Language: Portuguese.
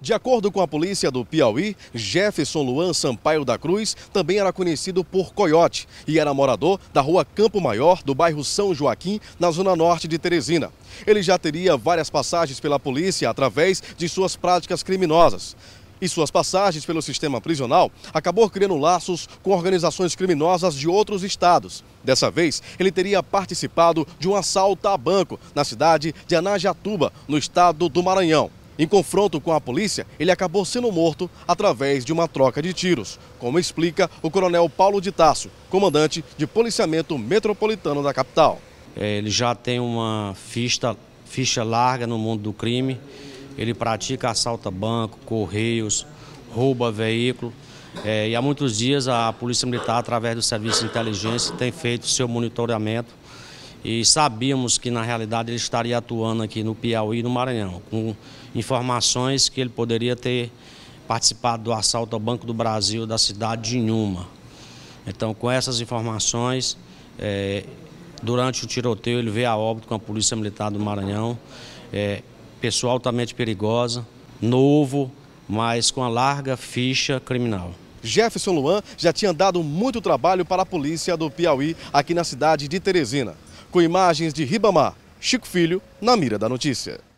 De acordo com a polícia do Piauí, Jefferson Luan Sampaio da Cruz também era conhecido por Coiote e era morador da rua Campo Maior, do bairro São Joaquim, na zona norte de Teresina. Ele já teria várias passagens pela polícia através de suas práticas criminosas. E suas passagens pelo sistema prisional acabou criando laços com organizações criminosas de outros estados. Dessa vez, ele teria participado de um assalto a banco na cidade de Anajatuba, no estado do Maranhão. Em confronto com a polícia, ele acabou sendo morto através de uma troca de tiros, como explica o coronel Paulo de Tasso, comandante de policiamento metropolitano da capital. É, ele já tem uma ficha, ficha larga no mundo do crime. Ele pratica assalto a banco, correios, rouba veículo. É, e há muitos dias a Polícia Militar, através do Serviço de Inteligência, tem feito seu monitoramento e sabíamos que na realidade ele estaria atuando aqui no Piauí e no Maranhão, com informações que ele poderia ter participado do assalto ao Banco do Brasil da cidade de Inhuma. Então, com essas informações, é, durante o tiroteio ele veio a óbito com a Polícia Militar do Maranhão, é, pessoa altamente perigosa, novo, mas com a larga ficha criminal. Jefferson Luan já tinha dado muito trabalho para a polícia do Piauí aqui na cidade de Teresina com imagens de Ribamar, Chico Filho, na mira da notícia.